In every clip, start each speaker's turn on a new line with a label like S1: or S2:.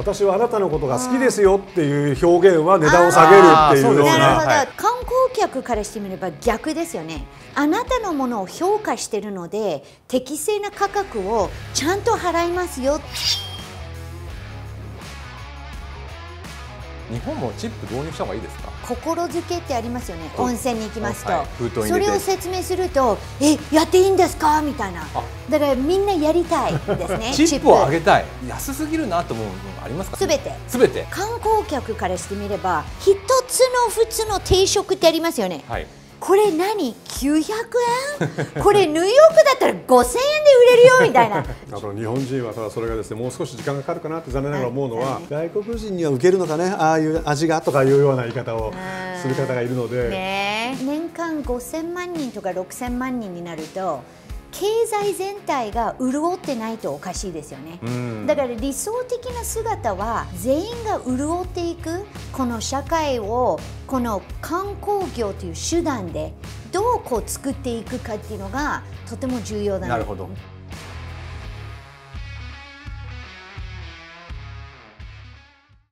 S1: 私はあなたのことが好きですよっていう表現は値段を下げるっていうようなるほど、はい、
S2: 観光客からしてみれば逆ですよねあなたのものを評価してるので適正な価格をちゃんと払いますよ
S3: 日本もチップ導入した方がいいですか
S2: 心づけってありますよね温泉に行きますと、はい、それを説明するとえやっていいんですかみたいなだからみんなやりたいですね チップをあげ
S3: たい安すぎるなと思うのありますかすべ、ね、てすべて観
S2: 光客からしてみれば一つの普通の定食ってありますよね、はいこれ何900円これニューヨークだったら5000円で
S1: 売
S2: れるよみたいなあ
S1: の日本人はただそれがですねもう少し時間がかかるかなって残念ながら思うのは、はいはい、外国人には受けるのかねああいう味がとかいうような言い方をする方がいるので、
S2: ね、年間5000万人とか6000万人になると経済全体が潤ってないとおかしいですよね、うん、だから理想的な姿は全員が潤っていくこの社会をこの観光業という手段でどうこう作っていくかっていうのがとても重要だなる
S3: ほど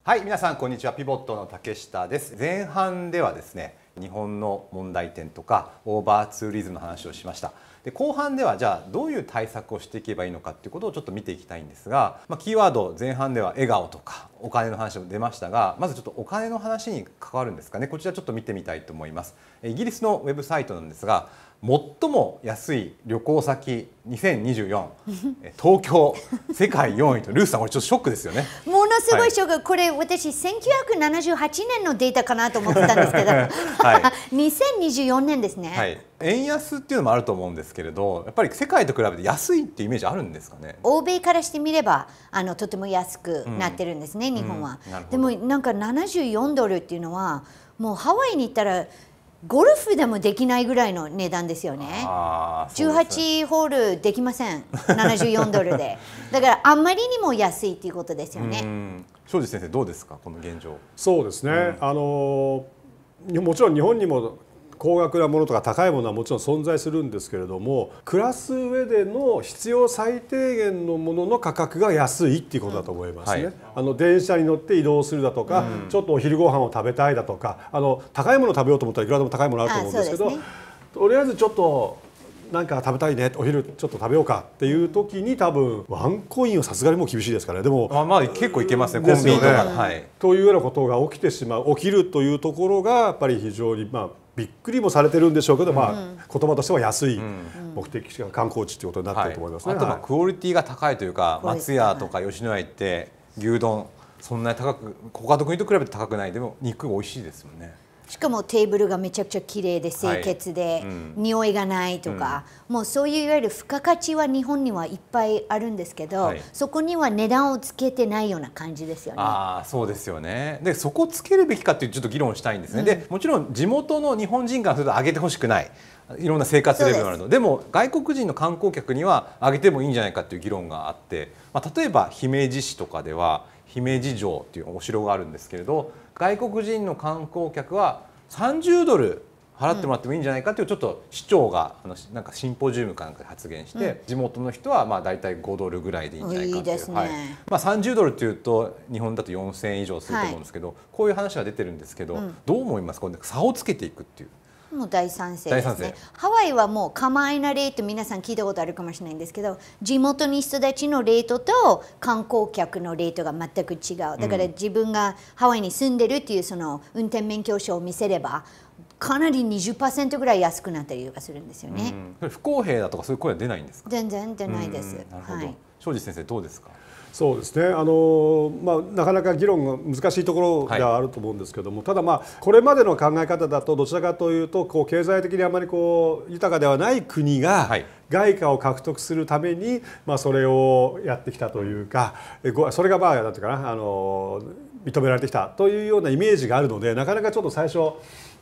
S3: はい皆さんこんにちはピボットの竹下です前半ではですね日本の問題点とかオーバーツーリズムの話をしましたで後半ではじゃあどういう対策をしていけばいいのかっていうことをちょっと見ていきたいんですが、まあ、キーワード前半では笑顔とかお金の話も出ましたがまずちょっとお金の話に関わるんですかねこちらちょっと見てみたいと思いますイギリスのウェブサイトなんですが最も安い旅行先2024東京世界4位とルースさんこれちょっとショックですよね
S2: ものすごいショック、はい、これ私1978年のデータかなと思ってたんですけど、はい、2024年ですね、はい、
S3: 円安っていうのもあると思うんですけれどやっぱり世界と比べて安いっていうイメージあるんですかね
S2: 欧米からしてみればあのとても安くなってるんですね、うん、日本は、うん、でもなんか74ドルっていうのはもうハワイに行ったらゴルフでもできないぐらいの値段ですよね。ね18ホールできません。74ドルで。だからあんまりにも安いということですよ
S1: ね。庄司先生どうですかこの現状。そうですね。うん、あのもちろん日本にも高額なものとか高いものはもちろん存在するんですけれども暮らす上での必要最低限のものの価格が安いっていうことだと思いますね。はい、あの電車に乗って移動するだとか、うん、ちょっとお昼ご飯を食べたいだとかあの高いものを食べようと思ったらいくらでも高いものあると思うんですけど、ね、とりあえずちょっとなんか食べたいねお昼ちょっと食べようかっていう時に多分ワンコインはさすがにもう厳しいですからねでも
S3: まあまあ結構いけますねコンビニとか、は
S1: い、というようなことが起きてしまう起きるというところがやっぱり非常にまあびっくりもされてるんでしょうけど、まあ、言葉としては安い目的地が観光地というこ
S3: とになってると思いますね、はい、あとまあクオリティが高いというか、松屋とか吉野家行って牛丼そんなに高く他の国と比べて高くないでも肉美味しいですよね。
S2: しかもテーブルがめちゃくちゃ綺麗で清潔で、はいうん、匂いがないとか、うん、もうそういういわゆる付加価値は日本にはいっぱいあるんですけど、はい、そこには値段をつけてないような感じです
S3: よね。あそうですよねでそこつけるべきかっていうちょっと議論したいんですね。うん、でもちろん地元の日本人からすると上げてほしくないいろんな生活レベルがあるのでも外国人の観光客には上げてもいいんじゃないかという議論があって、まあ、例えば姫路市とかでは姫路城というお城があるんですけれど外国人の観光客は30ドル払ってもらってもいいんじゃないかというちょっと市長があのなんかシンポジウムかなんかで発言して、うん、地元の人はまあ大体5ドルぐらいでいいんじゃないかっていう、ね、はいまあ、30ドルっていうと日本だと4000円以上すると思うんですけど、はい、こういう話が出てるんですけど、うん、どう思いますか差をつけていくっていう。
S2: もう大賛成ですねハワイはもう構えなレート皆さん聞いたことあるかもしれないんですけど地元の人たちのレートと観光客のレートが全く違うだから自分がハワイに住んでるっていうその運転免許証を見せればかなり20%ぐらい安くなったりとかするんですよね、
S3: うん、不公平だとかそういう声は出ないんです
S2: 全然出ないです、はい。
S1: 庄司先生どうですかそうですねあの、まあ、なかなか議論が難しいところではあると思うんですけども、はい、ただ、まあ、これまでの考え方だとどちらかというとこう経済的にあまりこう豊かではない国が、外貨を獲得するために、まあ、それをやってきたというか、それがまあなんていうかなあの認められてきたというようなイメージがあるのでなかなかちょっと最初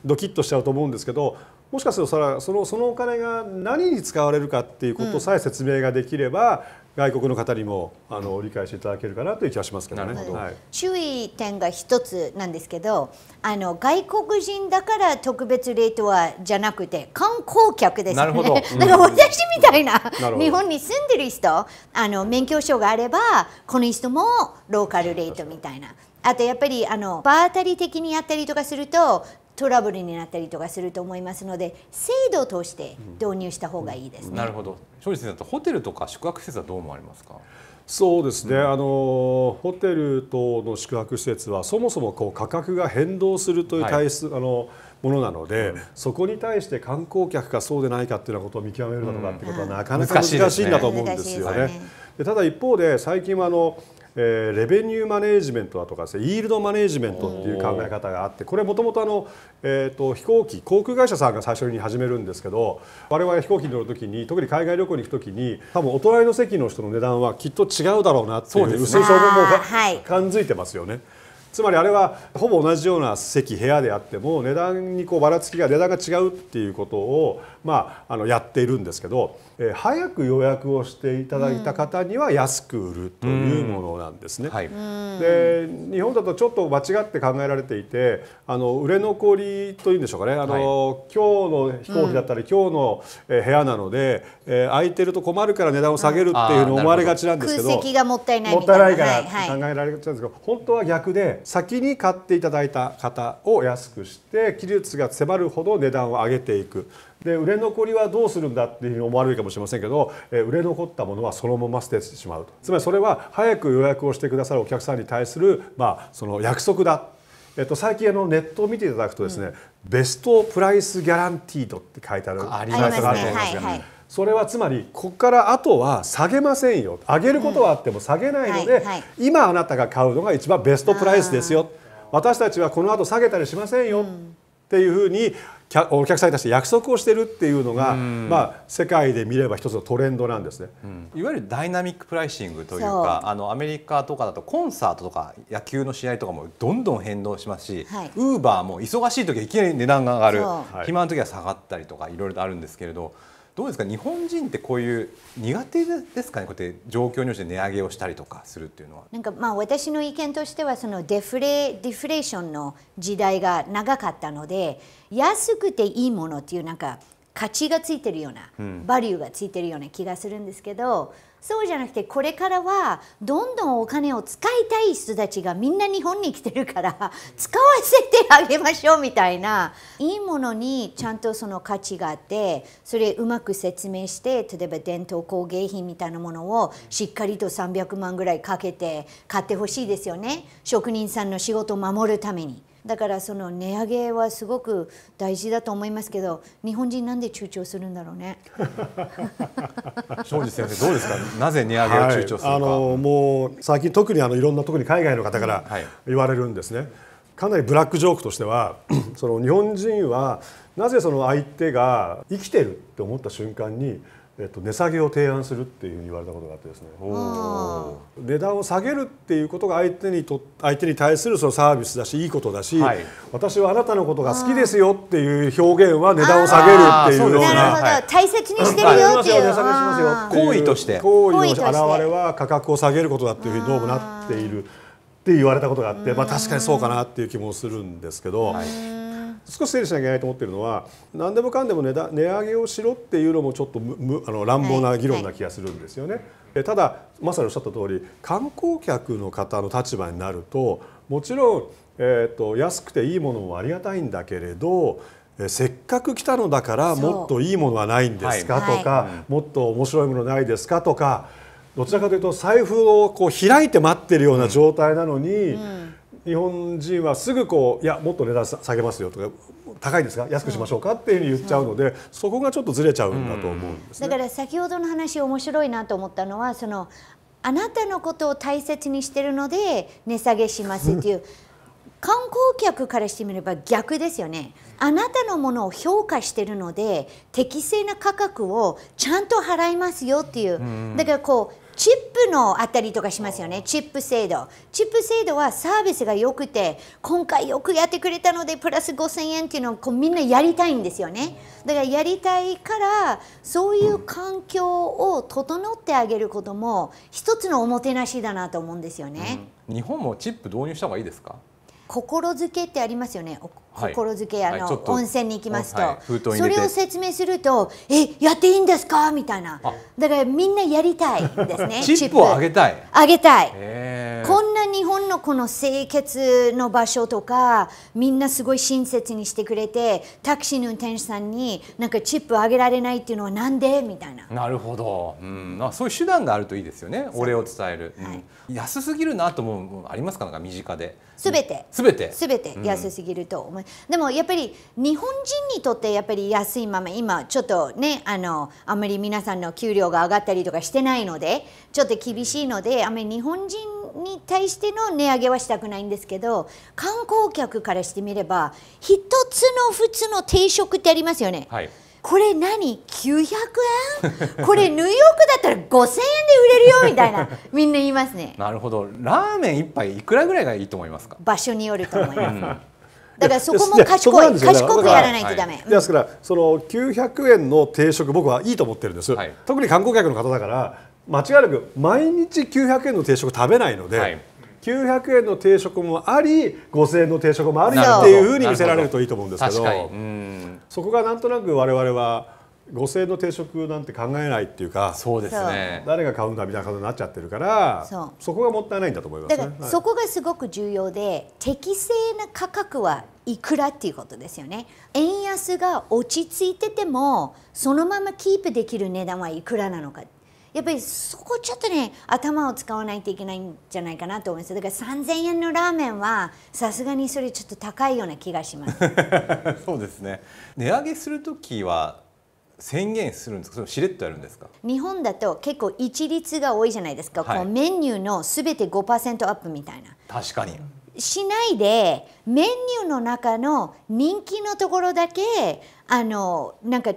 S1: ドキッとしちゃうと思うんですけどもしかするとそのそのお金が何に使われるかっていうことさえ説明ができれば、外国の方にもあの理解していただけるかなという気がしますけどね。どはい、
S2: 注意点が一つなんですけどあの外国人だから特別レートはじゃなくて観光客ですね。なるほど ん、から私みたいな日本に住んでる人あの免許証があればこの人もローカルレートみたいな。あとやっぱりあの場当たり的にやったりとかするとトラブルになったりとかすると思いますので制度を通して導入した方がいいですね。うん、な
S3: るほど庄司先生ホテルとか宿泊施設はどう思われますか
S1: そうですね、うん、あのホテル等の宿泊施設はそもそもこう価格が変動するという体質、はい、あのものなので、うん、そこに対して観光客かそうでないかっていうようなことを見極めるのかってことはなかなか難しいんだと思うんですよね。で、ね、ただ一方で最近はあのえー、レベニューマネージメントだとかですねイールドマネージメントっていう考え方があってこれもともとあの、えーと、飛行機航空会社さんが最初に始めるんですけど我々飛行機に乗る時に特に海外旅行に行く時に多分お隣の席の人の値段はきっと違うだろうなっていう薄い想像もはい、感づいてますよね。つまりあれはほぼ同じような席部屋であっても値段にこうばらつきが値段が違うっていうことをまあ、あのやっているんですけど、えー、早く予約をしていただいた方には安く売るというものなんですね。はい、で日本だとちょっと間違って考えられていてあの売れ残りというんでしょうかねあの、はい、今日の飛行機だったり、今日の部屋なので、えー、空いてると困るから値段を下げるっていうふうに思われがちなんですけど空席
S2: がもったいないもったいないから考
S1: えられがちなんですけど、はい、本当は逆で先に買っていただいた方を安くして期日が迫るほど値段を上げていく。で売れ残りはどうするんだっていうふうに思われるかもしれませんけど、え売れ残ったものはそのまま捨ててしまうとつまりそれは早く予約をしてくださるお客さんに対する、まあ、その約束だえっと、最近あのネットを見ていただくとですね、うん、ベストプライスギャランティードって書いてあるサイトがあると思ますが、ね、はいはい、それはつまりここからあとは下げませんよ上げることはあっても下げないので、うんはいはい、今あなたが買うのが一番ベストプライスですよ私たちはこの後下げたりしませんよ、っていうふうにお客さんに対して約束をしてるっていうのが、まあ、世界で見れば一つのトレンドなんです
S3: ね、いわゆるダイナミックプライシングというかあのアメリカとかだとコンサートとか野球の試合とかもどんどん変動しますしウーバーも忙しい時はいきなり値段が上がる、暇の時は下がったりとかいろいろとあるんですけれど。どうですか日本人ってこういう苦手ですかねこうやって状況に応じて値上げをしたりとかするっていうのは。
S2: なんかまあ私の意見としてはそのデフレデフレーションの時代が長かったので安くていいものっていうなんか価値がついてるような、バリューがついてるような気がするんですけどそうじゃなくてこれからはどんどんお金を使いたい人たちがみんな日本に来てるから 使わせてあげましょうみたいないいものにちゃんとその価値があってそれうまく説明して例えば伝統工芸品みたいなものをしっかりと300万ぐらいかけて買ってほしいですよね職人さんの仕事を守るために。だからその値上げはすごく大事だと思いますけど日本人なんで躊躇するんだろうね。
S3: 庄司先生どうですか なぜ値上げを躊躇するか、はい、あ
S1: のもう最近特にあのいろんな特に海外の方から言われるんですね。かなりブラックジョークとしては その日本人はなぜその相手が生きてるって思った瞬間にえっと、値下げを提案するっていうふうに言われたことがあってですね値段を下げるっていうことが相手にと相手に対するそのサービスだしいいことだし、はい、私はあなたのことが好きですよっていう表現は値段を下げるっていうようななるほ
S2: ど大切にしてるよっていう値下げしますよ行為
S1: として行為の表れは価格を下げることだっていうふうにどうもなっている。って言われたことがあって、まあ、確かにそうかなっていう気もするんですけど、はい、少し整理しなきゃいけないと思ってるのは何でもかんでも値値上げをしろっていうのもちょっとあの乱暴な議論な気がするんですよね。はいはい、ただまさにおっしゃった通り観光客の方の立場になるともちろん、えーと、安くていいものもありがたいんだけれどせっかく来たのだからもっといいものはないんですかとか、はい、もっと面白いものないですかとかどちらかというと財布をこう開いて待ってるような状態なのに、う日本人はすぐこういやもっと値段下げますよとか高いですか安くしましょうかっていうふうに言っちゃうので、そこがちょっとずれちゃうんだと思うんで
S2: す、ね、だから先ほどの話面白いなと思ったのはそのあなたのことを大切にしてるので値下げしますっていう 観光客からしてみれば逆ですよねあなたのものを評価してるので適正な価格をちゃんと払いますよっていうだからこうチップのあたりとかしますよねチップ制度チップ制度はサービスが良くて今回よくやってくれたのでプラス5000円っていうのをこうみんなやりたいんですよねだからやりたいからそういう環境を整ってあげることも一つのおもてなしだなと思うんですよね、
S3: うん、日本もチップ導入した方がいいですか
S2: 心付けってありますよね。心付け、はい、あの、はい、温泉に行きますと、は
S3: い、それを説
S2: 明すると、え、やっていいんですかみたいな。だからみんなやりたいですね。チップをあげたい。あげたい。こんな日本のこの清潔の場所とか、みんなすごい親切にしてくれて、タクシーの運転手さんになんかチップあげられないっていうのはなんでみたい
S3: な。なるほど。うん、あ、そういう手段があるといいですよね。お礼を伝える。安すぎるなと思うありますかなんか身近で。すべてすべてすべて安す
S2: ぎると思う、うん、でもやっぱり日本人にとってやっぱり安いまま今ちょっとねあのあんまり皆さんの給料が上がったりとかしてないのでちょっと厳しいのであんまり日本人に対しての値上げはしたくないんですけど観光客からしてみれば一つの普通の定食ってありますよね。はいこれ何900円これニューヨークだったら5000円で売れるよみたいなみんな言いますね
S3: なるほどラーメン一杯いくらぐらいがいいと思いますか
S2: 場所によると思います、うん
S3: だからそこも賢い賢くやらないとダメ、
S2: はい、
S1: ですからその900円の定食僕はいいと思ってるんです、はい、特に観光客の方だから間違いなく毎日900円の定食食べないので、はい900円の定食もあり5000円の定食もありっていうふうに見せられるといいと思うんですけどそこがなんとなく我々は5000円の定食なんて考えないっていうかそうですね誰が買うんだみたいなことになっちゃってるからそこがもったいないんだと思います、ね、だからそ
S2: こがすごく重要で適正な価格はいくらっていうことですよね円安が落ち着いててもそのままキープできる値段はいくらなのかやっぱりそこちょっとね頭を使わないといけないんじゃないかなと思いますだから3000円のラーメンはさすがにそれちょっと高いような気がします
S3: そうですね値上げする時は宣言するんですかそれしれっとやるんですか
S2: 日本だと結構一律が多いじゃないですか、はい、こうメニューのすべて5%アップみたいな確かにしないでメニューの中の人気のところだけあのなんか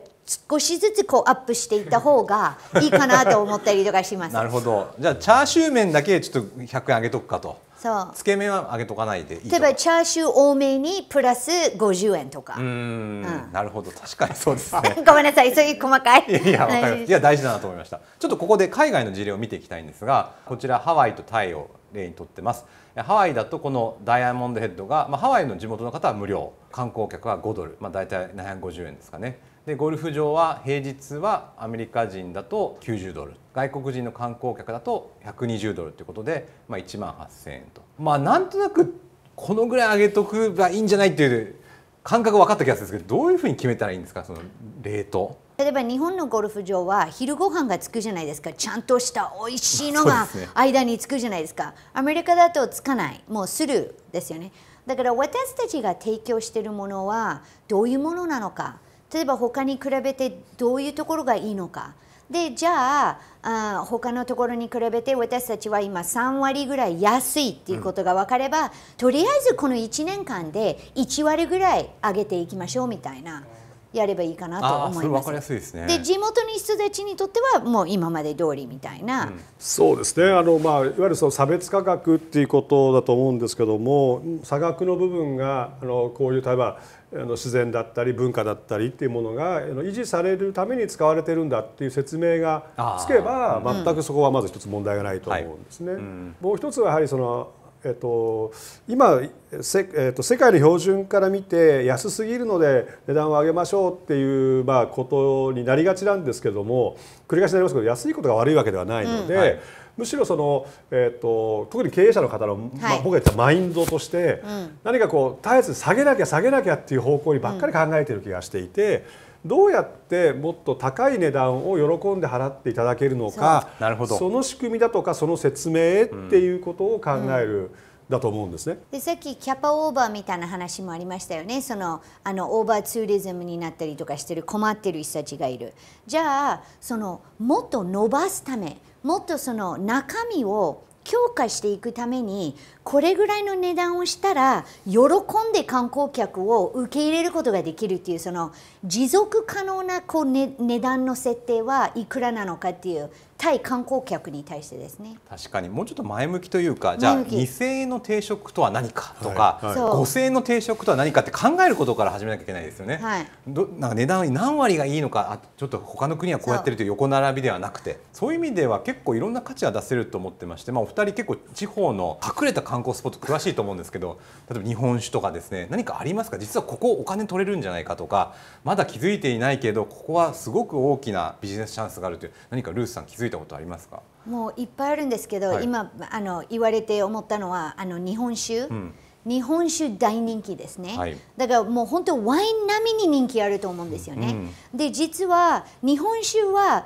S2: 少しずつこうアップしていった方が いいかなと思ったりとかしますなる
S3: ほどじゃあチャーシュー麺だけちょっと100円あげとくかとそうつけ麺はあげとかないでいい例えば
S2: チャーシュー多めにプラス50円とか
S3: うん、なるほど確かにそうですね
S2: ごめんなさいそういう細かいいやかい
S3: や大事だなと思いましたちょっとここで海外の事例を見ていきたいんですがこちらハワイとタイを例にとってますハワイだとこのダイヤモンドヘッドが、まあ、ハワイの地元の方は無料観光客は5ドル、まあ、大体750円ですかねでゴルフ場は平日はアメリカ人だと90ドル外国人の観光客だと120ドルということで、まあ、1万8,000円とまあなんとなくこのぐらい上げとくがいいんじゃないっていう感覚分かった気がするんですけどどういうふうに決めたらいいんですかそのレート
S2: 例えば日本のゴルフ場は昼ご飯がつくじゃないですかちゃんとした美味しいのが間につくじゃないですかアメリカだとつかないもうスルーですよねだから私たちが提供しているものはどういうものなのか例えば他に比べてどういうところがいいのかでじゃああ他のところに比べて私たちは今3割ぐらい安いっていうことが分かれば、うん、とりあえずこの1年間で1割ぐらい上げていきましょうみたいな。やればいいかなと思います。ですね。で地元の人たちにとってはもう今まで通りみたいな。うん、
S1: そうですね。あのまあいわゆるその差別価格っていうことだと思うんですけども、差額の部分があのこういう例えばあの自然だったり文化だったりっていうものが維持されるために使われてるんだっていう説明がつけば全くそこはまず一つ問題がないと思うんですね。うん、もう一つはやはりそのえっと、今せ、えっと、世界の標準から見て安すぎるので値段を上げましょうっていう、まあ、ことになりがちなんですけども繰り返しになりますけど安いことが悪いわけではないので、うんはい、むしろその、えっと、特に経営者の方の、まあ、僕が言ったマインドとして、はい、何かこう絶えず下げなきゃ下げなきゃっていう方向にばっかり考えてる気がしていて。うんどうやってもっと高い値段を喜んで払っていただけるのかなるほどその仕組みだとかその説明っていうことを考える。うんうんだと思うんですね
S2: でさっきキャパオーバーみたいな話もありましたよねそのあのオーバーツーリズムになったりとかしてる困ってる人たちがいるじゃあそのもっと伸ばすためもっとその中身を強化していくためにこれぐらいの値段をしたら喜んで観光客を受け入れることができるっていうその持続可能なこう、ね、値段の設定はいくらなのかっていう対観光客に対してですね
S3: 確かにもうちょっと前向きというかじゃあ2000円の定食とは何かとか、はいはい、5000円の定食とは何かって考えることから始めなきゃいけないですよね、はい、どなんか値段何割がいいのかあちょっと他の国はこうやってるという横並びではなくてそういう意味では結構いろんな価値は出せると思ってまして、まあ、お二人結構地方の隠れた観光スポット詳しいと思うんですけど例えば日本酒とかですね何かありますか実はここお金取れるんじゃないかとかまだ気づいていないけどここはすごく大きなビジネスチャンスがあるという何かルースさん気づいいたことありますか
S2: もういっぱいあるんですけど、はい、今あの言われて思ったのはあの日本酒、うん、日本酒大人気ですね、はい、だからもう本当ワイン並みに人気あると思うんですよね、うん、で実は日本酒は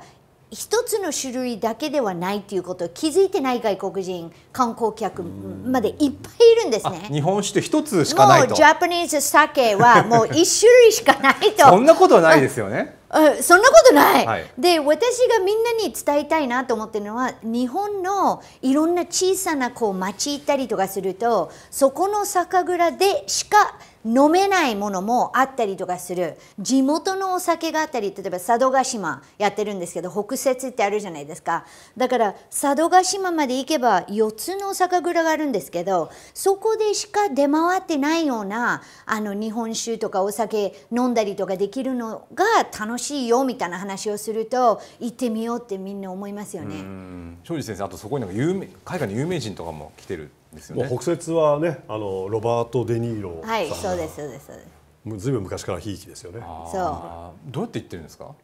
S2: 一つの種類だけではないということを気づいてない外国人観光客までいっぱいいるんで
S3: すね。日本酒って一つしかないと。もうジャ
S2: パニーズ酒はもう一種類しかないと。そ
S3: んなことはないですよね。
S2: そんなことない、はい、で私がみんなに伝えたいなと思ってるのは日本のいろんな小さなこう町行ったりとかするとそこの酒蔵でしか飲めないものもあったりとかする地元のお酒があったり例えば佐渡島やってるんですけど北節ってあるじゃないですかだから佐渡島まで行けば4つの酒蔵があるんですけどそこでしか出回ってないようなあの日本酒とかお酒飲んだりとかできるのが楽しいよみたいな話をすると行ってみようってみんな思いますよ
S3: ね。庄司先生あとそこになんか有名海外の有名人とかも来てるですよね。北雪は
S1: ね、あのロバートデニーロはい、そうですそうですそうです。ずいぶん昔からひいきですよね。そう。どうやって言ってるんですか。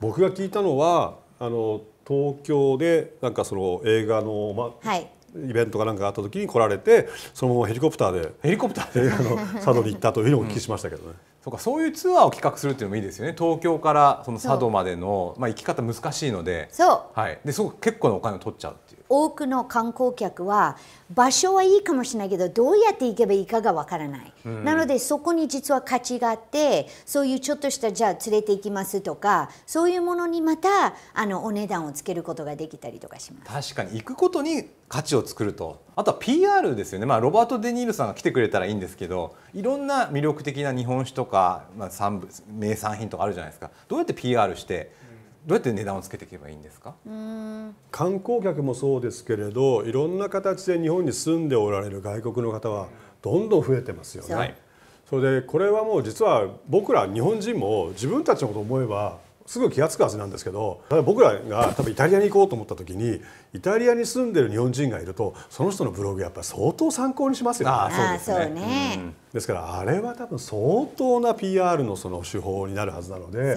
S1: 僕が聞いたのはあの東京でなんかその映画のま、はい、イベントがなんかあった時に来られてそのままヘ
S3: リコプターでヘリコプターで あの佐渡に行ったというのをお聞きしましたけどね。うん、そうかそういうツアーを企画するっていうのもいいですよね東京からその佐渡までの、まあ、行き方難しいのでそう、はい、ですごく結構なお金を取っちゃうって
S2: いう。多くの観光客は場所はいいかもしれないけどどうやって行けばいいかがわからない、うん、なのでそこに実は価値があってそういうちょっとしたじゃあ連れて行きますとかそういうものにまたあのお値段をつけることができたりとかしま
S3: す確かに行くことに価値を作るとあとは PR ですよね、まあ、ロバート・デ・ニールさんが来てくれたらいいんですけどいろんな魅力的な日本酒とか、まあ、産名産品とかあるじゃないですかどうやって PR してどうやって値段をつけていけばいいんですか
S1: 観光客もそうですけれどいろんな形で日本に住んでおられる外国の方はどんどん増えてますよね。それでこれはもう実は僕ら日本人も自分たちのことを思えばすぐ気が付くはずなんですけど僕らが多分イタリアに行こうと思った時にイタリアに住んでる日本人がいるとその人のブログやっぱ相当参考にしますよね。ああそうですね、ねうん、ですからあれは多分相当な PR のその手法になるはずなので。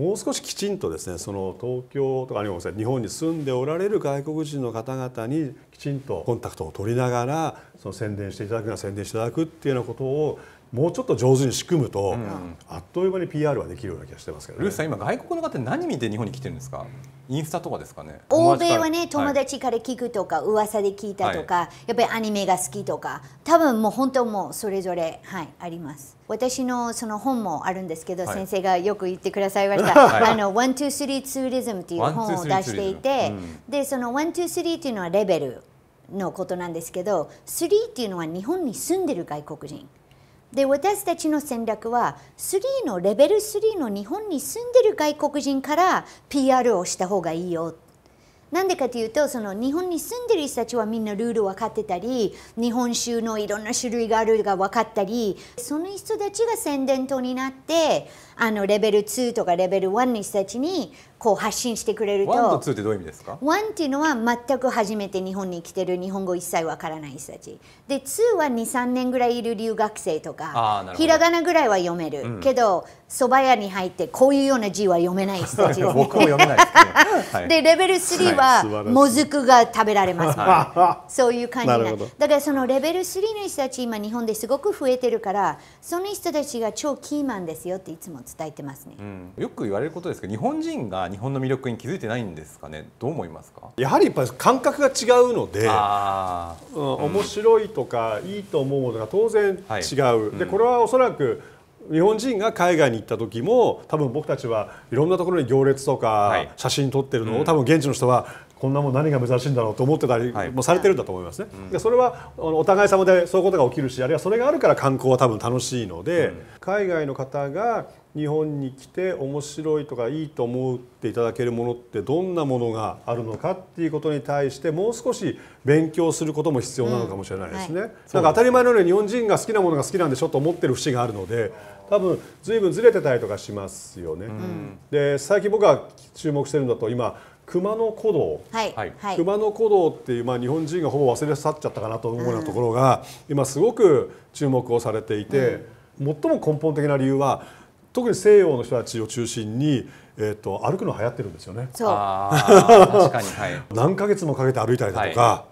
S1: もう少しきちんとですねその東京とか日本に住んでおられる外国人の方々にきちんとコンタクトを取りながらその宣伝していただくな宣伝していただくっていうようなことをもうちょっと上手に仕組むと、うん、あっという間に PR
S3: はできるような気がしてますけど、ね、ルースさん今外国の方何見て日本に来てるんですかインスタとかですかね欧米はね友達
S2: から聞くとか、はい、噂で聞いたとか、やっぱりアニメが好きとか多分もう本当もうそれぞれはいあります私のその本もあるんですけど、はい、先生がよく言ってくださいました、はい、あの「123ツーリズム」っていう本を出していて、うん、でその「123」っていうのはレベルのことなんですけど3っていうのは日本に住んでる外国人。で私たちの戦略は3のレベル3の日本に住んでる外国人から PR をした方がいいよなんでかというとその日本に住んでる人たちはみんなルール分かってたり日本酒のいろんな種類があるが分かったりその人たちが宣伝塔になってあのレベル2とかレベル1の人たちにこう発信してくれると。ワンとツーっ
S3: てどういう意味ですかワ
S2: ンっていうのは全く初めて日本に来てる日本語一切わからない人たち。で、ツーは2、3年ぐらいいる留学生とか、ひらがなぐらいは読める、うん、けど、蕎麦屋に入ってこういうような字は読めない人たちでね、僕も読めないですでレベル3は、はもずくが食べられます、はい、そういう感じななだからそのレベル3の人たち今日本ですごく増えてるからその人たちが超キーマンですよっていつも伝
S3: えてますね、うん、よく言われることですけど日本人が日本の魅力に気づいてないんですかねどう思いますかやはりやっぱ感覚が違うので、うん、面白いとかい
S1: いと思うものが当然違う、はいうん、でこれはおそらく日本人が海外に行った時も多分僕たちはいろんなところに行列とか写真撮ってるのを、はいうん、多分現地の人はこんなもん何が珍しいんだろうと思ってたりもされてるんだと思いますね、はいうん、それはお互い様でそういうことが起きるしあるいはそれがあるから観光は多分楽しいので、うん、海外の方が日本に来て面白いとかいいと思っていただけるものってどんなものがあるのかっていうことに対してもう少し勉強することも必要なのかもしれないですね。うんはい、なんか当たり前のように日本人が好きなものが好きなんでしょと思ってる節があるので多分ずいぶんずれてたりとかしますよね。うん、で最近僕は注目してるんだと今熊野古道、
S2: はい、熊
S1: 野古道っていう、まあ、日本人がほぼ忘れ去っちゃったかなと思うようなところが、うん、今すごく注目をされていて、最も根本的な理由は特に西洋の人たちを中心に、えーと、歩くの流行ってるんですよね。そう
S3: 確か
S1: に、はい、何ヶ月もかけて歩いたりだとか、は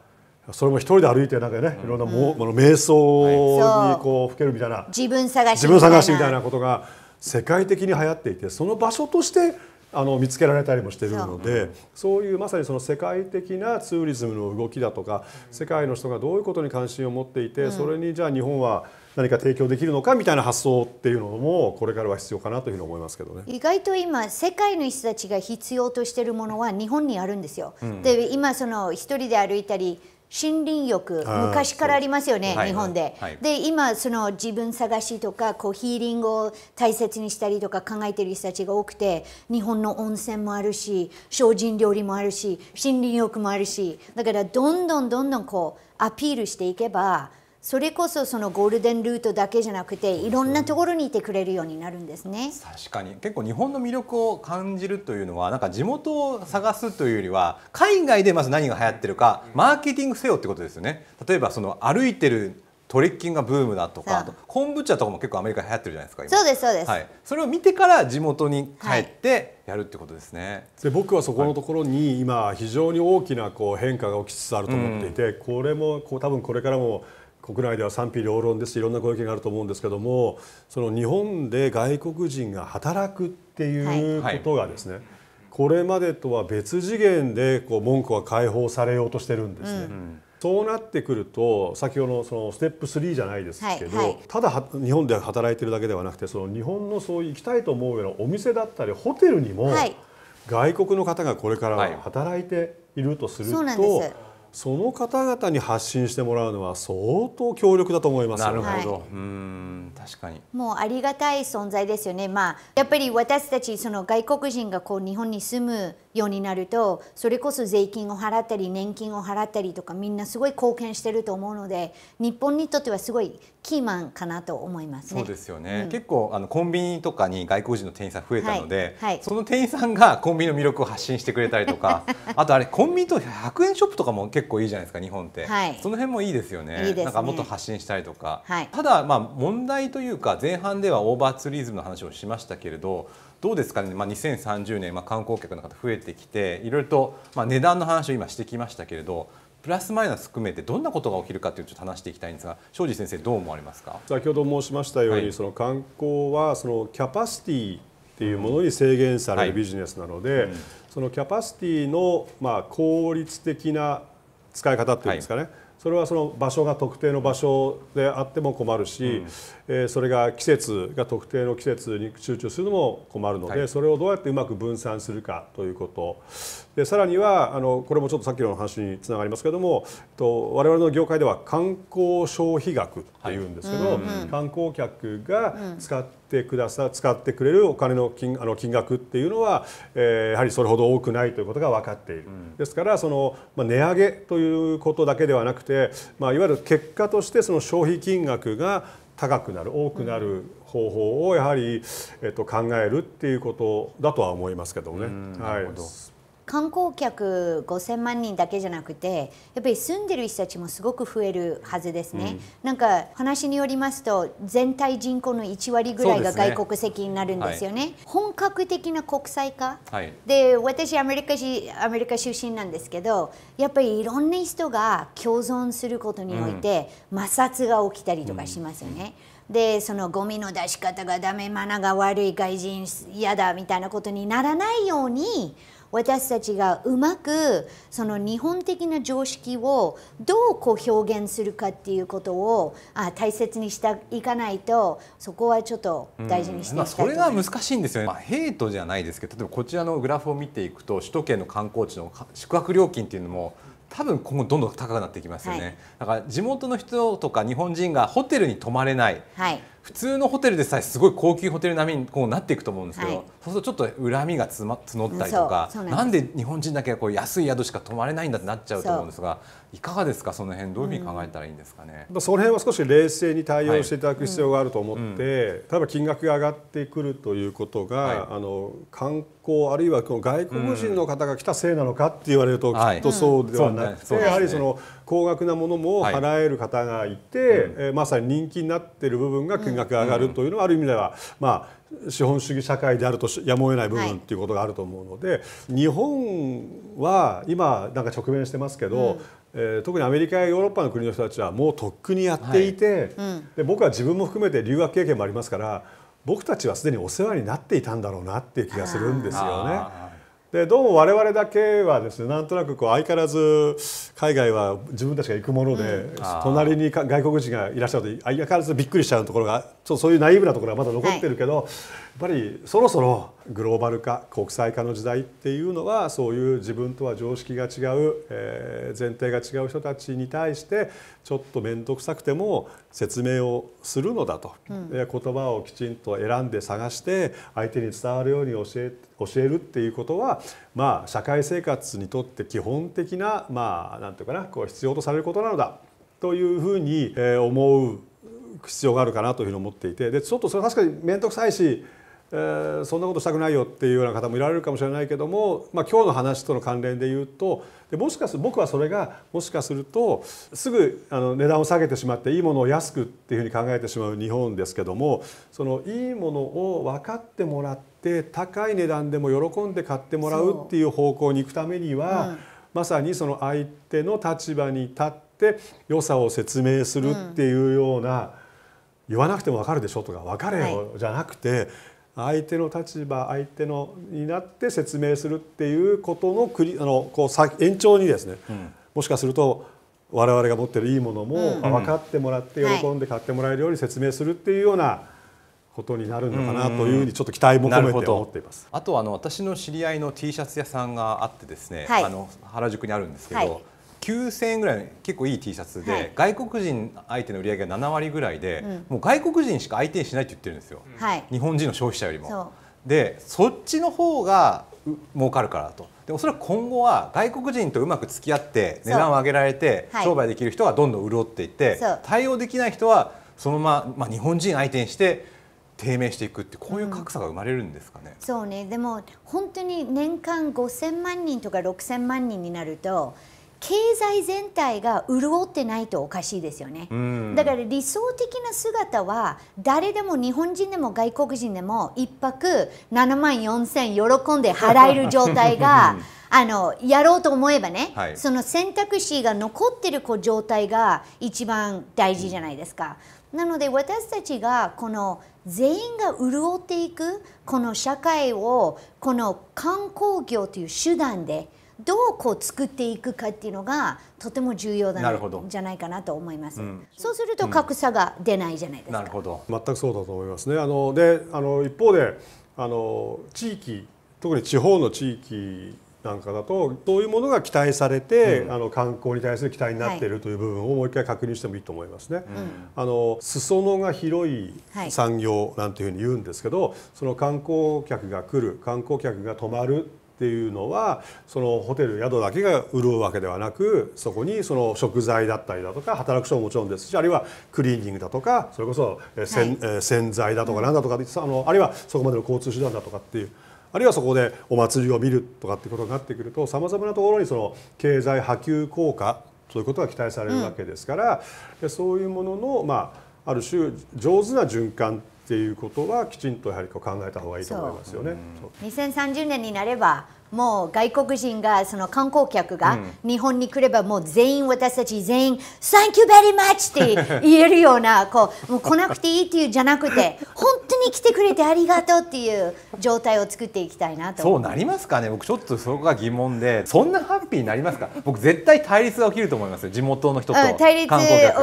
S1: い、それも一人で歩いてなんかね、いろんなも、うん、の瞑想にこうふけるみたいな、はい、
S2: 自分探し自分探しみたい
S1: なことが世界的に流行っていてその場所としてあの見つけられたりもしてるのでそういうまさにその世界的なツーリズムの動きだとか世界の人がどういうことに関心を持っていてそれにじゃあ日本は何か提供できるのかみたいな発想っていうのもこれからは必要かなというふうに思いますけどね意
S2: 外と今世界の人たちが必要としているものは日本にあるんですよ。で今その一人で歩いたり森林浴昔からありますよね、日本で、はい、で今その自分探しとかこうヒーリングを大切にしたりとか考えてる人たちが多くて日本の温泉もあるし精進料理もあるし森林浴もあるしだからどんどんどんどんこうアピールしていけばそれこそそのゴールデンルートだけじゃなくていろんなところにいてくれるようになるんですね
S3: 確かに結構日本の魅力を感じるというのはなんか地元を探すというよりは海外でまず何が流行ってるかマーケティングせよってことですよね例えばその歩いてるトレッキングがブームだとか昆布茶とかも結構アメリカ流行ってるじゃないですかそうですそうです、はい、それを見てから地元に帰ってやるってことですね、はい、で僕はそこのところに今非常
S1: に大きなこう変化が起きつつあると思っていて、うん、これもこう多分これからも国内では賛否両論ですいろんなご意見があると思うんですけどもその日本で外国人が働くっていうことがですね、はい、これまでとは別次元でこう文句は解放されようとしてるんですね。うん、そうなってくると先ほどのそのステップ3じゃないですけど、はいはい、ただ日本で働いてるだけではなくてその日本のそう行きたいと思うようなお店だったりホテルにも外国の方がこれから働いているとすると、はいその方々に発信してもらうのは相当強力だと思います、なるほど、はい、うん確かに
S2: もうありがたい存在ですよねまあやっぱり私たちその外国人がこう日本に住むようになるとそれこそ税金を払ったり年金を払ったりとかみんなすごい貢献してると思うので日本にとってはすごいキーマンかなと思いますね。そう
S3: ですよね、うん、結構あのコンビニとかに外国人の店員さん増えたので、はいはい、その店員さんがコンビニの魅力を発信してくれたりとか あとあれコンビニと100円ショップとかも結構いいじゃないですか日本って、はい、その辺もいいですよね、ね、なんかもっと発信したりとか、はい、ただまあ問題というか前半ではオーバーツーリズムの話をしましたけれどどうですかね、まあ、2030年、まあ、観光客の方増えてきていろいろと、まあ、値段の話を今してきましたけれどプラスマイナス含めてどんなことが起きるかというと話していきたいんですが庄司先生どう思われますか
S1: 先ほど申しましたように、はい、その観光はそのキャパシティっていうものに制限されるビジネスなので、はいうん、そのキャパシティのまあ効率的な使い方っていうんですかね、はいそれはその場所が特定の場所であっても困るし、うん、えー、それが季節が特定の季節に集中するのも困るので、はい、それをどうやってうまく分散するかということでさらにはあのこれもちょっとさっきの話につながりますけどもと我々の業界では観光消費額っていうんですけど、はいうんうん、観光客が使っててくださ使ってくれるお金の金あの金額っていうのは、えー、やはりそれほど多くないということが分かっている、うん、ですからその、まあ、値上げということだけではなくて、まあ、いわゆる結果としてその消費金額が高くなる多くなる方法をやはり、えっと、考えるっていうことだとは思いますけどね。うん、はい
S2: 観光客5000万人だけじゃなくてやっぱり住んでる人たちもすごく増えるはずですね、うん、なんか話によりますと全体人口の1割ぐらいが外国籍になるんですよね、ねはい、本格的な国際化、はい、で私アメリカアメリカ出身なんですけどやっぱりいろんな人が共存することにおいて、摩擦が起きたりとかしますよね。うんでそのゴミの出し方がダメマナが悪い外人嫌だみたいなことにならないように私たちがうまくその日本的な常識をどうこう表現するかっていうことをあ大切にしていかないとそこはちょっと大事にしていきたいと思います、まあ、それが難
S3: しいんですよね、まあ、ヘイトじゃないですけど例えばこちらのグラフを見ていくと首都圏の観光地の宿泊料金っていうのも多分今後どんどん高くなってきますよね、はい、だから地元の人とか日本人がホテルに泊まれない、はい普通のホテルでさえすごい高級ホテル並みにこうなっていくと思うんですけど、はい、そうするとちょっと恨みがつ、ま、募ったりとか、ん、なんで日本人だけこう安い宿しか泊まれないんだってなっちゃうと思うんですがいかがですかその辺どういうふうに考えたらいいんですかね、うん、その辺は少し
S1: 冷静に対応していただく必要があると思って、はいうん、例えば金額が上がってくるということが、はい、あの観光あるいはこの外国人の方が来たせいなのかって言われると、きっとそうではなくて、やはりその。高額なものも払える方がいて、はいうん、まさに人気になっている部分が金額が上がるというのは、ある意味では、まあ、資本主義社会であるとやむを得ない部分ということがあると思うので、はい、日本は今なんか直面してますけど、うんえー、特にアメリカやヨーロッパの国の人たちはもうとっくにやっていて、はいうん、で僕は自分も含めて留学経験もありますから僕たちはすでにお世話になっていたんだろうなっていう気がするんですよね。でどうも我々だけはですねなんとなくこう相変わらず海外は自分たちが行くもので、うん、隣に外国人がいらっしゃると相変わらずびっくりしちゃうところがちょっとそういうナイーブなところがまだ残ってるけど、はいぱりそろそろグローバル化国際化の時代っていうのはそういう自分とは常識が違う、えー、前提が違う人たちに対してちょっと面倒くさくても説明をするのだと、うん、言葉をきちんと選んで探して相手に伝わるように教え教えるっていうことは、まあ、社会生活にとって基本的なまあ何て言うかなこう必要とされることなのだというふうに思う必要があるかなというふうに思っていてでちょっとそれ確かに面倒くさいしえー、そんなことしたくないよっていうような方もいられるかもしれないけども、まあ、今日の話との関連で言うとでもしかする僕はそれがもしかするとすぐあの値段を下げてしまっていいものを安くっていうふうに考えてしまう日本ですけどもそのいいものを分かってもらって高い値段でも喜んで買ってもらうっていう方向に行くためには、うん、まさにその相手の立場に立って良さを説明するっていうような、うん、言わなくても分かるでしょとか分かれよじゃなくて。相手の立場相手のになって説明するっていうことのクリあのこう延長にですね、うん、もしかすると我々が持ってるいいものも分かってもらって喜んで買ってもらえるように説明するっていうようなことになるのかなというふうにちょっと期待も込めて思って
S3: います。あとあの私の知り合いの T シャツ屋さんがあってですね、はい、あの原宿にあるんですけど、はい9000円ぐらいの結構いい T シャツで、はい、外国人相手の売り上げが7割ぐらいで、うん、もう外国人しか相手にしないって言ってるんですよ、日本人の消費者よりも。でそっちの方が儲かるからと。でおそらく今後は外国人とうまく付き合って値段を上げられて、商売できる人はどんどん潤っていって、対応できない人はそのまま、まあ、日本人相手にして低迷していくってこういう格差が生まれるんですか
S2: ね、うん、そうねでも本当に年間5000万人とか6000万人になると経済全体が潤ってないとおかしいですよね、うん、だから理想的な姿は誰でも日本人でも外国人でも一泊7万4千0喜んで払える状態が あのやろうと思えばね、はい、その選択肢が残ってる状態が一番大事じゃないですか。なので私たちがこの全員が潤っていくこの社会をこの観光業という手段でどうこう作っていくかっていうのがとても重要だなんじゃないかなと思います、うん、そうすると格差が出ないじゃないです
S1: か、うん、なるほど全くそうだと思いますねあのであの一方であの地域特に地方の地域なんかだとそういうものが期待されて、うん、あの観光に対する期待になっているという部分をもう一回確認してもいいと思いますね。うん、あの裾野が広い産業なんていうふうに言うんですけど、その観光客が来る観光客が泊まるっていうのはそのホテル宿だけが潤うわけではなくそこにその食材だったりだとか働く人ももちろんですしあるいはクリーニングだとかそれこそ洗,、は洗剤だとか何だとかって、あのあるいはそこまでの交通手段だとかっていう。あるいはそこでお祭りを見るとかってことになってくるとさまざまなところにその経済波及効果そういうことが期待されるわけですから、うん、そういうものの、まあ、ある種上手な循環っていうことはきちんとやはり考えた方がいいと思いますよね。
S2: 2030年になればもう外国人がその観光客が日本に来ればもう全員私たち全員「Thank you very much」って言えるようなこう もう来なくていいっていうじゃなくて本当に来てくれてありがとうっていう状態を作っていきたいなとそうなりま
S3: すかね僕ちょっとそこが疑問でそんなハッピーになりますか僕絶対対立が起きると思います地元の人と、うん、対立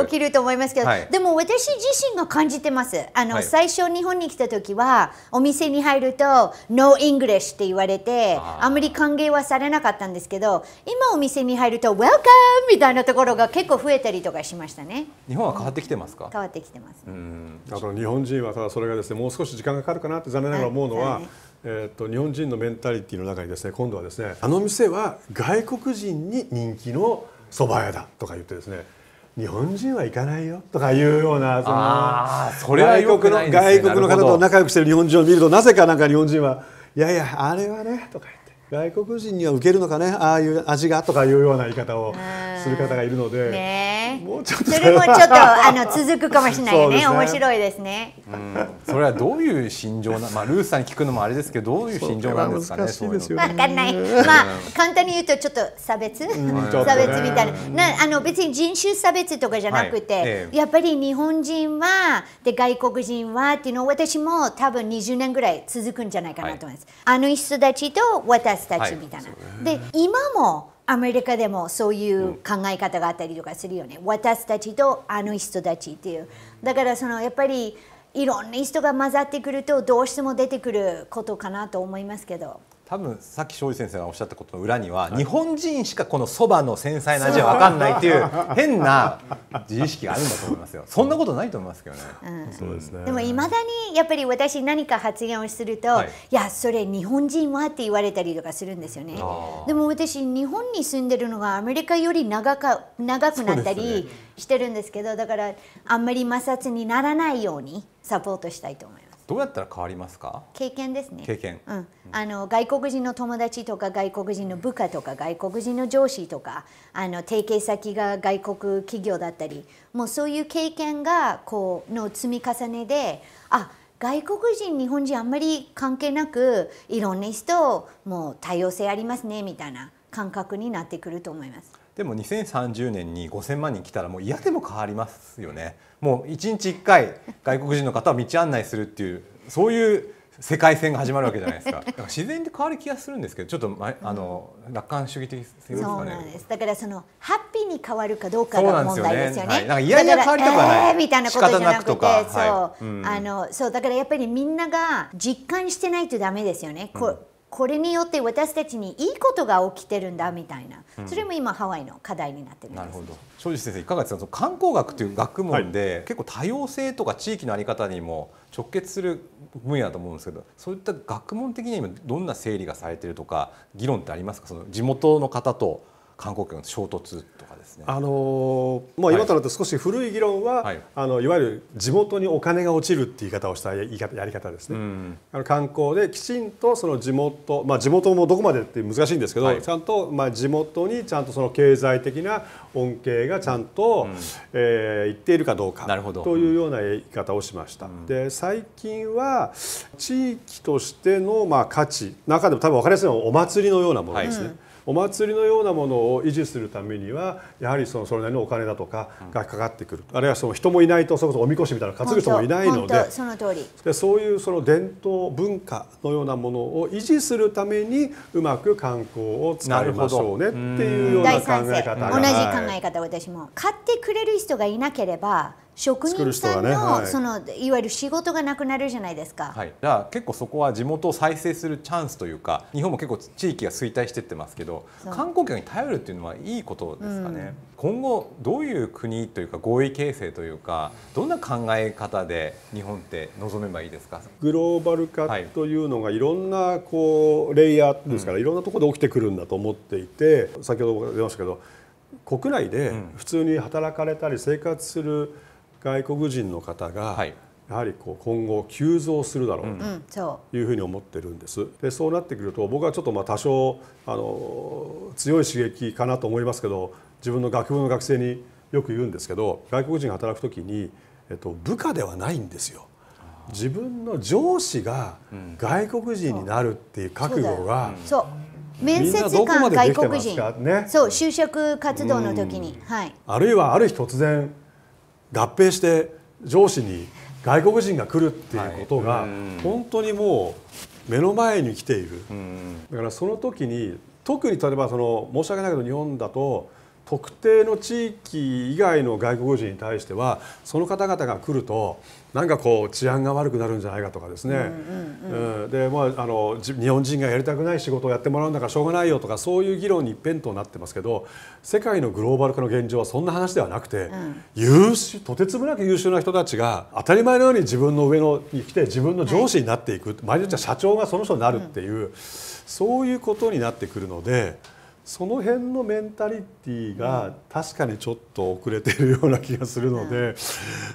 S3: 起
S2: きると思いますけど、はい、でも私自身が感じてますあの、はい、最初日本に来た時はお店に入ると「No English」って言われてあんまり歓迎はされなかったんですけど今お店に入ると「ウェルカム!」みたいなところが結構増えたりとかしましたね
S3: 日本は変わってきてますか
S2: 変わってきてます、ね、
S1: うんあと日本人はただそれがですねもう少し時間がかかるかなって残念ながら思うのは、はいはえーと、日本人のメンタリティの中にですね今度はですねあの店は外国人に人気の蕎麦屋だとか言ってですね日本人は行かないよとかいうようなそのそれは外国の、外国の方と仲良くしてる日本人を見るとなぜかなんか日本人はいやいやあれはねとか言って。外国人には受けるのかねああいう味がとかいうよ
S3: うな言い方をする方がいるので、
S2: ね、もうちょっとそれもちょっとあの続くかもしれないね、ね、面白いですね、
S3: うん、それはどういう心情な、まあ、ルースさんに聞くのもあれですけどどういう心情なんですかねそうですよね分かんない、まあ、
S2: 簡単に言うとちょっと差別、うん、差別みたいなうん、なあの別に人種差別とかじゃなくて、はいやっぱり日本人はで外国人はっていうのを私も多分20年ぐらい続くんじゃないかなと思います。はい、あの人たちと私たちみたいな。で今もアメリカでもそういう考え方があったりとかするよね、うん、私たちとあの人たちっていうだからそのやっぱりいろんな人が混ざってくるとどうしても出てくることかなと思いますけど
S3: 多分さっき庄司先生がおっしゃったことの裏には、はい、日本人しかこのそばの繊細な味は分かんないっていう 変な自意識があるんだと思いますよそんなことないと思いますけどね、でもいま
S2: だにやっぱり私何か発言をすると、はい、いやそれ日本人はって言われたりとかするんですよねでも私日本に住んでるのがアメリカより長か長くなったりしてるんですけど、ね、だからあんまり摩擦にならないようにサポートしたいと思います
S3: どうやったら変わりますか
S2: 経験ですね経験、うん、あの外国人の友達とか外国人の部下とか外国人の上司とかあの提携先が外国企業だったりもうそういう経験がこうの積み重ねであ外国人日本人あんまり関係なくいろんな人もう多様性ありますねみたいな感覚になってくると思い
S3: ます。でも2030年に5000万人来たらもう嫌でも変わりますよねもう1日1回外国人の方を道案内するっていうそういう世界線が始まるわけじゃないですか。だから自然で変わる気がするんですけど、ちょっとまあの、うん、楽観主義的ですかね。そうなん
S2: です。だからそのハッピーに変わるかどうかが問題ですよね。よねはい、なんか嫌々変わりたくない、えー、みたいなことじゃなくて、くそう、はいうん、あのそうだからやっぱりみんなが実感してないとダメですよね。うん、こうこれによって私たちにいいことが起きてるんだみたいな、うん、それも今ハワイの課題になってるんです、なるほど
S3: 庄司先生いかがですかその観光学という学問で、はい、結構多様性とか地域の在り方にも直結する分野だと思うんですけどそういった学問的に今どんな整理がされてるとか議論ってありますかその地元の方と観光客の衝突ですね。あ
S1: のー、まあ今となって少し古い議論は、
S3: はい、あのいわゆ
S1: る地元にお金が落ちるって言い方をしたやり方ですね。あの観光できちんとその地元まあ地元もどこまでって難しいんですけど、はい、ちゃんとまあ地元にちゃんとその経済的な恩恵がちゃんと、うん、えー、いっているかどうかというような言い方をしました。うん、で最近は地域としてのまあ価値中でも多分分かりやすいのはお祭りのようなものですね。お祭りのようなものを維持するためにはやはりそのそれなりのお金だとかがかかってくる、あるいはその人もいないとそこそおみこしみたいな担ぐ人もいないのでその通りでそういうその伝統文化のようなものを維持するためにうまく観光を使いましょうねっていうような考え方が同じ
S3: 考え
S2: 方私も買ってくれる人がいなければ職人さんの,、そのいわゆる仕事がなくなるじゃないですか、
S3: はい、だから結構そこは地元を再生するチャンスというか日本も結構地域が衰退してってますけど観光客に頼るっていうのはいいことですかね、うん、今後どういう国というか合意形成というかどんな考え方で日本って望めばいいですか
S1: グローバル化
S3: というのがいろ
S1: んなこうレイヤーですから、うん、いろんなところで起きてくるんだと思っていて先ほど出ましたけど国内で普通に働かれたり生活する、外国人の方が、やはりこう今後急増するだろうというふうに思ってるんです。でそうなってくると僕はちょっとまあ多少あの強い刺激かなと思いますけど自分の学部の学生によく言うんですけど外国人が働く時に、えっと、部下ではないんですよ。自分の上司が外国人になるっていう覚悟が、
S2: 面接官外国人、ね、そう就職活動の時に、うん、はい、
S1: あるいはある日突然合併して上司に外国人が来るっていうことが本当にもう目の前に来ているだからその時に特に例えばその申し訳ないけど日本だと特定の地域以外の外国人に対してはその方々が来るとなんかこう治安が悪くなるんじゃないかとかですね、うん、うんでまああの日本人がやりたくない仕事をやってもらうんだからしょうがないよとかそういう議論に一辺倒になってますけど世界のグローバル化の現状はそんな話ではなくて、うん、優秀とてつもなく優秀な人たちが当たり前のように自分の上のに来て自分の上司になっていく、はい、毎日は社長がその人になるっていう、そういうことになってくるので。その辺のメンタリティーが確かにちょっと遅れてるような気がするので、うん、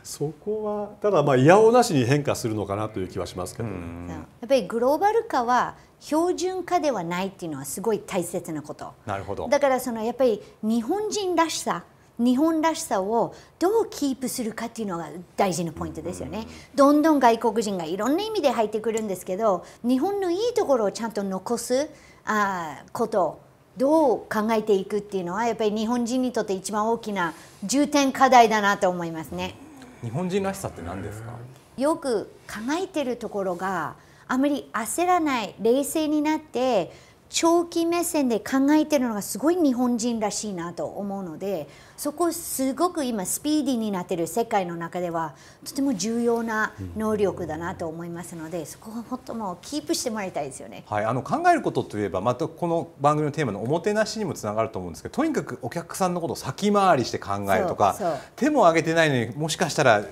S1: そ
S2: こはた
S1: だまあ嫌やおなしに変化するのかなという気はしますけど、うん、や
S2: っぱりグローバル化は標準化ではないっていうのはすごい大切なことなるほどだからそのやっぱり日本人らしさ日本らしさをどうキープするかっていうのが大事なポイントですよね。どんどん外国人がいろんな意味で入ってくるんですけど日本のいいところをちゃんと残すあことどう考えていくっていうのはやっぱり日本人にとって一番大きな重点課題だなと思いますね。
S3: 日本人らしさって何ですか
S2: よく考えてるところがあまり焦らない冷静になって長期目線で考えてるのがすごい日本人らしいなと思うのでそこすごく今スピーディーになってる世界の中ではとても重要な能力だなと思いますので、そこをもっともキープしてもらいたいで
S3: すよね、はい、あの考えることといえばまたこの番組のテーマのおもてなしにもつながると思うんですけどとにかくお客さんのことを先回りして考えるとか手も挙げてないのにもしかしたら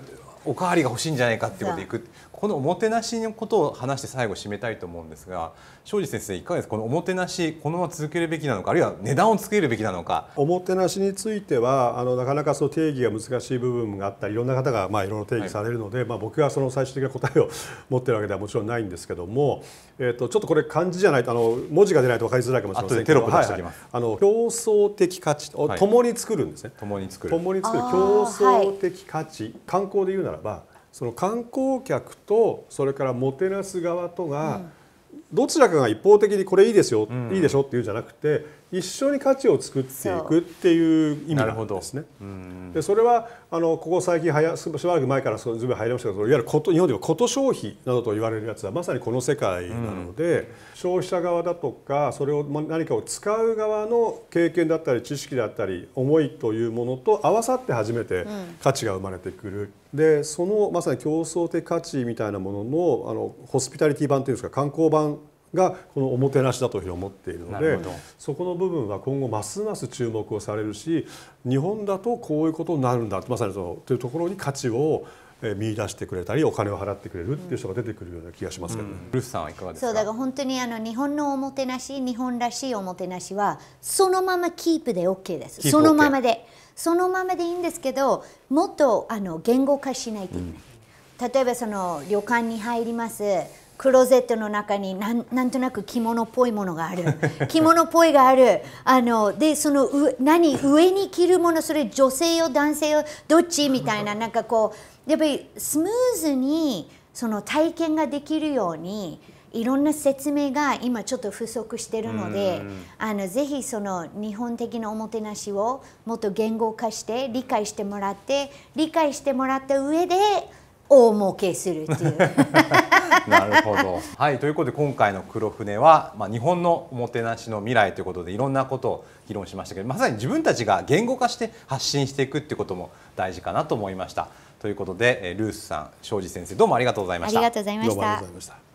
S3: おかわりが欲しいんじゃないかっていうことでいくこのおもてなしのことを話して最後締めたいと思うんですが庄司先生いかがですかこのおもてなしこのまま続けるべきなのかあるいは値段をつけるべきなのか
S1: おもてなしについてはあのなかなかその定義が難しい部分があったりいろんな方がまあいろいろ定義されるので、はい、まあ僕がその最終的な答えを持ってるわけではもちろんないんですけども、えー、とちょっとこれ漢字じゃないとあの文字が出ないと分かりづらいかもしれませんけど、はいはあの競争的価値共に作るんですね、はい、共に作る共に作る競争的価値観光で言うならばその観光客とそれからもてなす側とが、どちらかが一方的にこれいいですよ、うん、いいでしょっていうんじゃなくて一緒に価値を作っていくっていう意味なんですね。でそれはあのここ最近はやしばらく前からずいぶん入りましたけどいわゆること日本ではこと消費などと言われるやつはまさにこの世界なので、うん、消費者側だとかそれを何かを使う側の経験だったり知識だったり思いというものと合わさって初めて価値が生まれてくる。うん、でそのまさに競争的価値みたいなもののあのホスピタリティ版というんですか観光版がこのおもてなしだというふうに思っているのでそこの部分は今後ますます注目をされるし日本だとこういうことになるんだまさにそのというところに価値を見出してくれたりお金を払ってくれるっていう人が出てくるような気がしますけど、ね、うん、ルフさんはいかがですかそうだ
S2: から本当にあの日本のおもてなし日本らしいおもてなしはそのままキープで OK です、OK、そのままでそのままでいいんですけどもっとあの言語化しないといけない、うん、例えばその旅館に入りますクローゼットの中になんなんとなく着物っぽいものがある 着物っぽいがあるあのでその上何上に着るものそれ女性よ男性よどっちみたいななんかこうやっぱりスムーズにその体験ができるようにいろんな説明が今ちょっと不足してるのであのぜひその日本的なおもてなしをもっと言語化して理解してもらって理解してもらった上で大儲けするっていう
S3: なるほど。はい、ということで今回の黒船は、まあ、日本のおもてなしの未来ということでいろんなことを議論しましたけどまさに自分たちが言語化して発信していくっていうことも大事かなと思いました。ということでルースさん、庄司先生どうもありがとうございました。ありがとうございました。